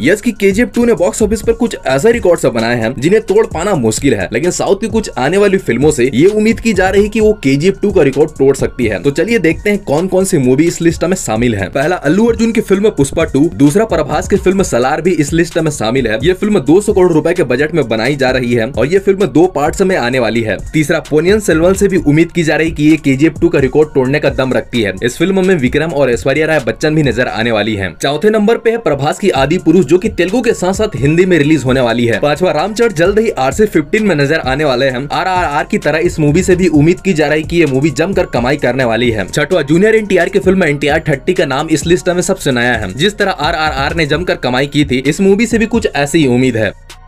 yes की K G two ने box office पर कुछ ऐसे रिकॉर्ड सब बनाए हैं जिन्हें तोड़ पाना मुश्किल है लेकिन साउथ की कुछ आने वाली फिल्मों से ये उम्मीद की जा रही कि वो के जी टू का रिकॉर्ड तोड़ सकती है तो चलिए देखते हैं कौन कौन सी मूवी इस लिस्ट में शामिल है पहला अल्लू अर्जुन की फिल्म पुष्पा टू दूसरा प्रभास की फिल्म सलार भी इस लिस्ट में शामिल है ये फिल्म दो करोड़ रूपए के बजट में बनाई जा रही है और ये फिल्म दो पार्ट में आने वाली है तीसरा पोनियन सेल्वन से भी उम्मीद की जा रही की ये के टू का रिकॉर्ड तोड़ने का दम रखती है इस फिल्म में विक्रम और ऐश्वर्या राय बच्चन भी नजर आने वाली है चौथे नंबर पे है प्रभास की आदि पुरुष न्यूज जो की तेलुगु के साथ साथ हिंदी में रिलीज होने वाली है पांचवा रामचर जल्द ही आर से फिफ्टीन में नजर आने वाले हैं आर आर आर की तरह इस मूवी से भी उम्मीद की जा रही की ये मूवी जमकर कमाई करने वाली है छठवा जूनियर एन की फिल्म आर थर्टी का नाम इस लिस्ट में सबसे नया है जिस तरह आर आर आर ने जमकर कमाई की थी इस मूवी से भी कुछ ऐसी ही उम्मीद है